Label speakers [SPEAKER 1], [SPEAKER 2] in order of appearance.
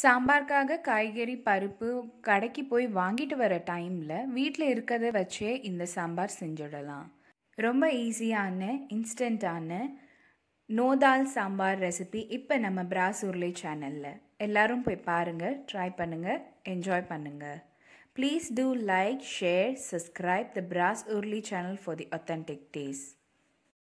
[SPEAKER 1] சாம்பாருக்காக காய்கறி பருப்பு கடைக்கு போய் வாங்கிட்டு வர டைமில் வீட்டில் இருக்கிறத வச்சே இந்த சாம்பார் செஞ்சிடலாம் ரொம்ப ஈஸியான இன்ஸ்டண்ட்டான நோதால் சாம்பார் ரெசிபி இப்போ நம்ம பிராஸ் சேனலில் எல்லோரும் போய் பாருங்கள் ட்ரை பண்ணுங்கள் என்ஜாய் பண்ணுங்கள் please do like share subscribe the brass உருளி channel for the authentic taste